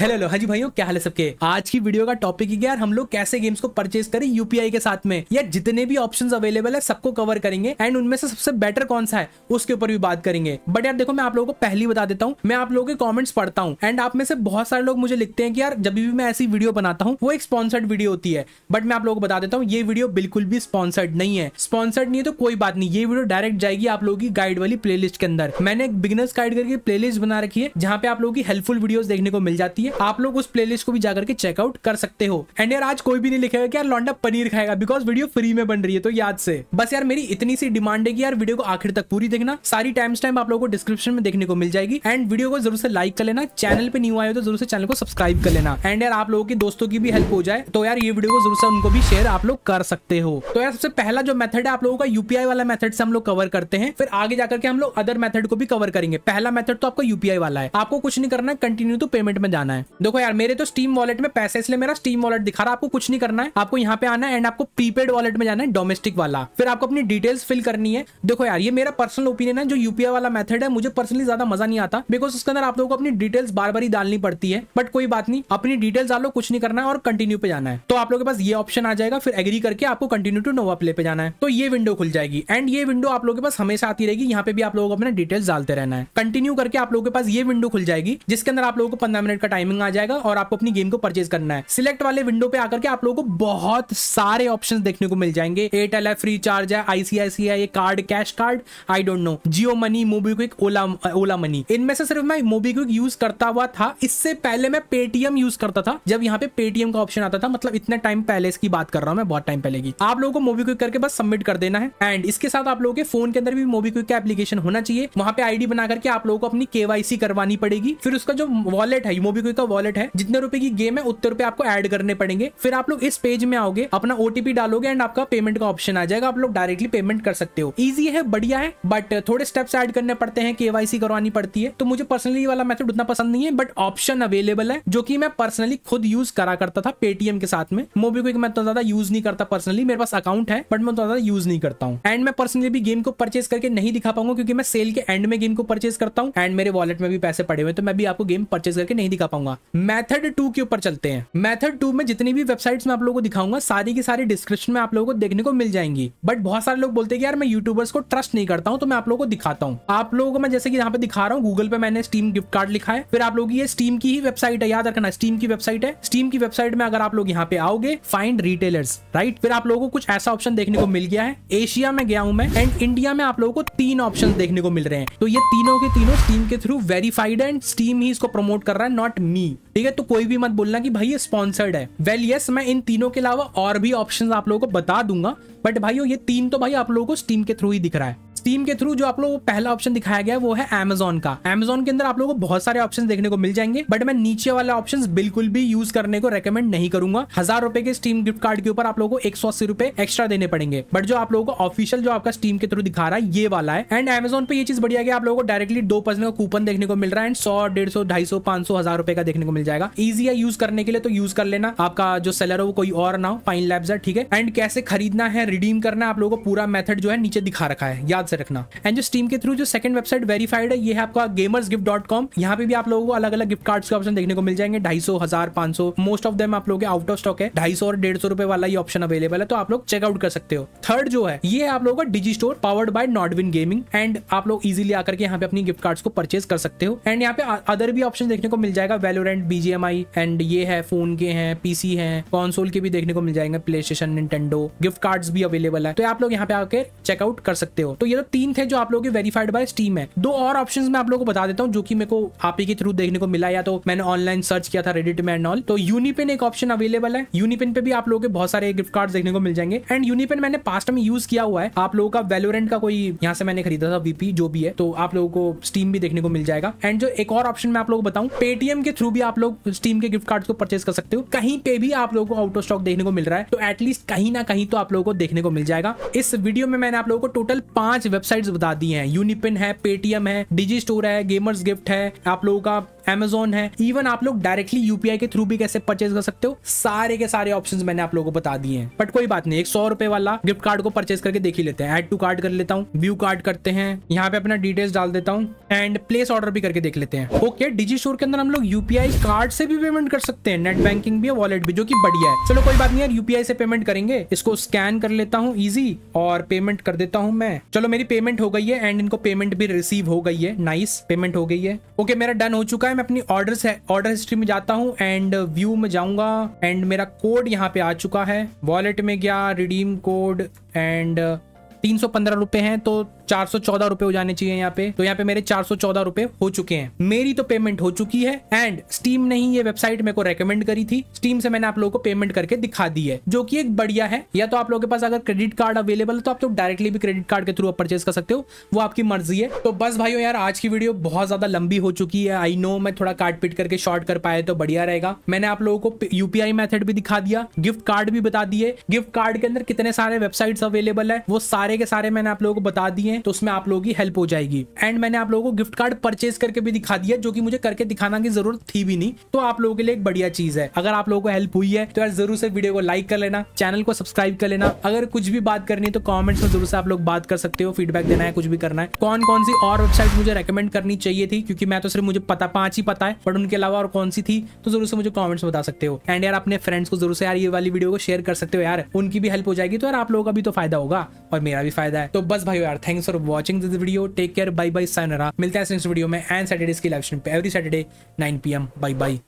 hello hello हाँ जी भाइयों क्या हाल है सबके आज की वीडियो का टॉपिक ही यार हम लोग कैसे गेम्स को परचेज करें यूपीआई के साथ में या जितने भी ऑप्शंस अवेलेबल है सबको कवर करेंगे एंड उनमें से सबसे बेटर कौन सा है उसके ऊपर भी बात करेंगे बट यार देखो मैं आप लोगों को पहले बता देता हूँ मैं आप लोगों के कॉमेंट्स पढ़ता हूँ एंड आप में से बहुत सारे लोग मुझे लिखते हैं कि यार जब भी मैं ऐसी वीडियो बनाता हूँ वो एक स्पॉन्सर्ड वीडियो होती है बट मैं आप लोगों को बता देता हूँ ये वीडियो बिल्कुल भी स्पॉन्सर्ड नहीं है स्पॉन्सर्ड नहीं है तो कोई बात नहीं ये वीडियो डायरेक्ट जाएगी आप लोगों की गाइड वाली प्लेलिस्ट के अंदर मैंने एक बिगनर्स गाइड करके प्लेलिस्ट बना रखी है जहाँ पे आप लोगों की हेल्पफुल वीडियो देखने को मिल जाती है चाहिए आप लोग उस प्लेलिस्ट को भी जाकर के चेकआउट कर सकते हो एंड यार आज कोई भी नहीं लिखेगा कि यार लौंडा पनीर खाएगा बिकॉज वीडियो फ्री में बन रही है तो याद से बस यार मेरी इतनी सी डिमांड है कि यार वीडियो को आखिर तक पूरी देखना सारी टाइम टाइम आप लोगों को डिस्क्रिप्शन में देखने को मिल जाएगी एंड वीडियो को जरूर से लाइक कर लेना चैनल पे न्यू आए तो जरूर से चैनल को सब्सक्राइब कर लेना एंड यार आप लोगों के दोस्तों की भी हेल्प हो जाए तो यार ये वीडियो को जरूर से उनको भी शेयर आप लोग कर सकते हो तो यार सबसे पहला जो मेथड है आप लोगों का यूपीआई वाला मेथड से हम लोग कवर करते हैं फिर आगे जाकर के हम लोग अदर मेथड को भी कवर करेंगे पहला मेथड तो आपका यूपीआई वाला है आपको कुछ नहीं करना है कंटिन्यू तो पेमेंट में जाना है करना है देखो यार मेरे तो स्टीम वॉलेट में पैसे इसलिए मेरा स्टीम वॉलेट दिखा रहा है आपको कुछ नहीं करना है आपको यहाँ पे आना है एंड आपको प्रीपेड वॉलेट में जाना है डोमेस्टिक वाला फिर आपको अपनी डिटेल्स फिल करनी है देखो यार ये मेरा पर्सनल ओपिनियन है जो यूपीआई वाला मेथड है मुझे पर्सनली ज्यादा मजा नहीं आता बिकॉज उसके अंदर आप लोगों को अपनी डिटेल्स बार बार ही डालनी पड़ती है बट कोई बात नहीं अपनी डिटेल्स डालो कुछ नहीं करना है और कंटिन्यू पे जाना है तो आप लोगों के पास ये ऑप्शन आ जाएगा फिर एग्री करके आपको कंटिन्यू टू नोवा प्ले पे जाना है तो ये विंडो खुल जाएगी एंड ये विंडो आप लोगों के पास हमेशा आती रहेगी यहाँ पे भी आप लोगों को अपने डिटेल्स डालते रहना है कंटिन्यू करके आप लोगों के पास ये विंडो खुल जाएगी जिसके अंदर आप लोगों को पंद्रह मिनट का टाइम टाइमिंग आ जाएगा और आपको अपनी गेम को परचेज करना है सिलेक्ट वाले विंडो पे आकर के आप लोगों को बहुत सारे ऑप्शन देखने को मिल जाएंगे एयरटेल है फ्री चार्ज है ICICI card cash card I don't know Jio money MobiKwik Ola Ola money इनमें से सिर्फ मैं मोबीक्विक यूज करता हुआ था इससे पहले मैं पेटीएम यूज करता था जब यहाँ पे पेटीएम का ऑप्शन आता था मतलब इतने टाइम पहले इसकी बात कर रहा हूँ मैं बहुत टाइम पहले की आप लोगों को मोबीक्विक करके बस सबमिट कर देना है एंड इसके साथ आप लोगों के फोन के अंदर भी मोबी क्विक का एप्लीकेशन होना चाहिए वहां पे आईडी बना करके आप लोगों को अपनी केवाईसी करवानी पड़ेगी फिर उसका जो वॉलेट है क्विक का वॉलेट है जितने रुपए की गेम है उतने रुपए आपको एड करने पड़ेंगे फिर आप लोग इस पेज में आओगे अपना ओटीपी डालोगे एंड आपका पेमेंट का ऑप्शन आ जाएगा आप लोग डायरेक्टली पेमेंट कर सकते हो इजी है बढ़िया है बट थोड़े स्टेप्स एड करने पड़ते हैं केवाईसी करवानी पड़ती है तो मुझे पर्सनली वाला मेथड उतना पसंद नहीं है बट ऑप्शन अवेलेबल है जो कि मैं पर्सनली खुद यूज करा करता था पेटीएम के साथ में मोबीक्विक मैं तो ज्यादा यूज नहीं करता पर्सनली मेरे पास अकाउंट है बट मैं तो ज्यादा यूज नहीं करता हूँ एंड मैं पर्सनली भी गेम को परचेज करके नहीं दिखा पाऊंगा क्योंकि मैं सेल के एंड में गेम को परचेज करता हूँ एंड मेरे वॉलेट में भी पैसे पड़े हुए तो मैं भी आपको गेम परचेज करके नहीं दिखा पाऊंगा दिखाऊंगा मेथड टू के ऊपर चलते हैं मेथड टू में जितनी भी वेबसाइट्स में आप लोगों को दिखाऊंगा सारी की सारी डिस्क्रिप्शन में आप लोगों को देखने को मिल जाएंगी बट बहुत सारे लोग बोलते हैं यार मैं यूट्यूबर्स को ट्रस्ट नहीं करता हूँ तो मैं आप लोगों को दिखाता हूँ आप लोगों को मैं जैसे कि यहाँ पे दिखा रहा हूँ गूगल पे मैंने स्टीम गिफ्ट कार्ड लिखा है फिर आप लोग ये स्टीम की ही वेबसाइट है याद रखना स्टीम की वेबसाइट है स्टीम की वेबसाइट में अगर आप लोग यहाँ पे आओगे फाइंड रिटेलर्स राइट फिर आप लोगों को कुछ ऐसा ऑप्शन देखने को मिल गया है एशिया में गया हूं मैं एंड इंडिया में आप लोगों को तीन ऑप्शन देखने को मिल रहे हैं तो ये तीनों के तीनों स्टीम के थ्रू वेरीफाइड एंड स्टीम ही इसको प्रमोट कर रहा है नॉट मी मी ठीक है तो कोई भी मत बोलना कि भाई ये स्पॉन्सर्ड है वेल well, यस yes, मैं इन तीनों के अलावा और भी ऑप्शन आप लोगों को बता दूंगा बट भाई ये तीन तो भाई आप लोगों को स्टीम के थ्रू ही दिख रहा है स्टीम के थ्रू जो आप लोग पहला ऑप्शन दिखाया गया वो है एमेजोन का एमेजोन के अंदर आप लोगों को बहुत सारे ऑप्शन देखने को मिल जाएंगे बट मैं नीचे वाला ऑप्शन बिल्कुल भी यूज करने को रेकमेंड नहीं करूंगा हजार रुपए के स्टीम गिफ्ट कार्ड के ऊपर आप लोगों को एक सौ अस्सी रुपए एक्स्ट्रा देने पड़ेंगे बट जो आप लोगों को ऑफिशियल जो आपका स्टीम के थ्रू दिखा रहा है ये वाला है एंड एमेजोन पे यह चीज बढ़िया गया आप लोगों को डायरेक्टली दो परसेंट का कूपन देखने को मिल रहा है एंड सौ डेढ़ सौ ढाई सौ पांच सौ हजार रुपए का देखने को मिल जाएगा इजी है यूज करने के लिए तो यूज कर लेना आपका जो सेलर हो वो कोई और ना हो फाइन लैब्स है ठीक है एंड कैसे खरीदना है रिडीम करना है आप लोगों को पूरा मेथड जो है नीचे दिखा रखा है याद से से रखना एंड जो स्टीम के थ्रू जो सेकंड वेबसाइट वेरीफाइड है ये है आपका गेमर्स गिफ्ट डॉट कॉम यहाँ पे भी आप लोगों को अलग अलग गिफ्ट कार्ड्स के ऑप्शन देखने को मिल जाएंगे ढाई सौ हजार पांच सौ मोस्ट ऑफ देम आप लोग आउट ऑफ स्टॉक है ढाई सौ और डेढ़ सौ रुपए वाला ये ऑप्शन अवेलेबल है तो आप लोग चेकआउट कर सकते हो थर्ड जो है ये है आप लोगों का digi store powered by Nodwin gaming and आप लोग इजिली आकर के यहाँ पे अपनी गिफ्ट कार्ड्स को परचेज कर सकते हो एंड यहाँ पे अदर भी ऑप्शन देखने को मिल जाएगा वेलोरेंट बीजीएमआई एंड ये है फोन के हैं पीसी है कॉन्सोल के भी देखने को मिल जाएंगे प्ले स्टेशन गिफ्ट कार्ड्स भी अवेलेबल है तो आप लोग यहाँ पे आकर चेकआउट कर सकते हो तो ये तो मतलब तीन थे जो आप लोगों के वेरीफाइड बाय स्टीम है दो और ऑप्शन मैं आप लोगों को बता देता हूँ जो की मेरे को आप ही के थ्रू देखने को मिला या तो मैंने ऑनलाइन सर्च किया था रेडिट में एंड ऑल तो यूनिपिन एक ऑप्शन अवेलेबल है यूनिपिन पे भी आप लोगों के बहुत सारे गिफ्ट कार्ड देखने को मिल जाएंगे एंड यूनिपिन मैंने पास्ट में यूज किया हुआ है आप लोगों का वेलोरेंट का कोई यहाँ से मैंने खरीदा था वीपी जो भी है तो आप लोगों को स्टीम भी देखने को मिल जाएगा एंड जो एक और ऑप्शन मैं आप लोगों को बताऊं पेटीएम के थ्रू भी आप लोग स्टीम के गिफ्ट कार्ड को परचेज कर सकते हो कहीं पे भी आप लोगों को आउट ऑफ स्टॉक देखने को मिल रहा है तो एटलीस्ट कहीं ना कहीं तो आप लोगों को देखने को मिल जाएगा इस वीडियो में मैंने आप लोगों को टोटल पांच वेबसाइट्स बता दी हैं यूनिपिन है पेटीएम है डिजी स्टोर है गेमर्स गिफ्ट है आप लोगों का एमेजोन है इवन आप लोग डायरेक्टली यूपीआई के थ्रू भी कैसे परचेज कर सकते हो सारे के सारे ऑप्शन मैंने आप लोगों को बता दिए हैं बट कोई बात नहीं एक सौ रुपए वाला गिफ्ट कार्ड को परचेज करके देख ही लेते हैं एड टू कार्ड कर लेता हूँ व्यू कार्ड करते हैं यहाँ पे अपना डिटेल्स डाल देता हूँ एंड प्लेस ऑर्डर भी करके देख लेते हैं ओके डिजी स्टोर के अंदर हम लोग यूपीआई कार्ड से भी पेमेंट कर सकते हैं नेट बैंकिंग भी है वॉलेट भी जो की बढ़िया है चलो कोई बात नहीं यार यूपीआई से पेमेंट करेंगे इसको स्कैन कर लेता हूँ इजी और पेमेंट कर देता हूँ मैं चलो मेरी पेमेंट हो गई है एंड इनको पेमेंट भी रिसीव हो गई है नाइस पेमेंट हो गई है ओके मेरा डन हो चुका है मैं अपनी ऑर्डर ऑर्डर हिस्ट्री में जाता हूँ एंड व्यू में जाऊंगा एंड मेरा कोड यहाँ पे आ चुका है वॉलेट में गया रिडीम कोड एंड तीन सौ पंद्रह रुपए हैं तो चार सौ चौदह रुपए हो जाने चाहिए यहाँ पे तो यहाँ पे मेरे चार सौ चौदह रुपए हो चुके हैं मेरी तो पेमेंट हो चुकी है एंड स्टीम ने ही ये वेबसाइट मेरे को रेकमेंड करी थी स्टीम से मैंने आप लोगों को पेमेंट करके दिखा दी है जो की एक बढ़िया है या तो आप लोगों के पास अगर क्रेडिट कार्ड अवेलेबल है तो आप लोग तो डायरेक्टली भी क्रेडिट कार्ड के थ्रू आप परचेज कर सकते हो वो आपकी मर्जी है तो बस भाई यार आज की वीडियो बहुत ज्यादा लंबी हो चुकी है आई नो मैं थोड़ा काट पीट करके शॉर्ट कर पाए तो बढ़िया रहेगा मैंने आप लोगों को यूपीआई मेथड भी दिखा दिया गिफ्ट कार्ड भी बता दिए गिफ्ट कार्ड के अंदर कितने सारे वेबसाइट्स अवेलेबल है वो सारे सारे के सारे मैंने आप लोगों को बता दिए तो उसमें आप लोगों की हेल्प हो जाएगी एंड मैंने आप लोगों को गिफ्ट कार्ड परचेज करके भी दिखा दिया जो कि मुझे करके दिखाना की जरूरत थी भी नहीं तो आप लोगों के लिए एक बढ़िया चीज है अगर आप लोगों को हेल्प हुई है तो यार जरूर से वीडियो को लाइक कर लेना चैनल को सब्सक्राइब कर लेना अगर कुछ भी बात करनी है तो कॉमेंट्स में जरूर से आप लोग बात कर सकते हो फीडबैक देना है कुछ भी करना है कौन कौन सी और वेबसाइट मुझे रेकमेंड करनी चाहिए थी क्योंकि मैं तो सिर्फ मुझे पता पांच ही पता है बट उनके अलावा और कौन सी थी तो जरूर से मुझे कॉमेंट्स बता सकते हो एंड यार अपने फ्रेंड्स को जरूर से यार ये वाली वीडियो को शेयर कर सकते हो यार उनकी भी हेल्प हो जाएगी तो यार आप लोगों का भी तो फायदा होगा और मेरा मेरा भी फायदा है तो बस भाई यार thanks for watching this video take care bye bye sayonara मिलते हैं नेक्स्ट वीडियो में एंड सैटरडेज की लाइव स्ट्रीम पे every Saturday nine P M bye by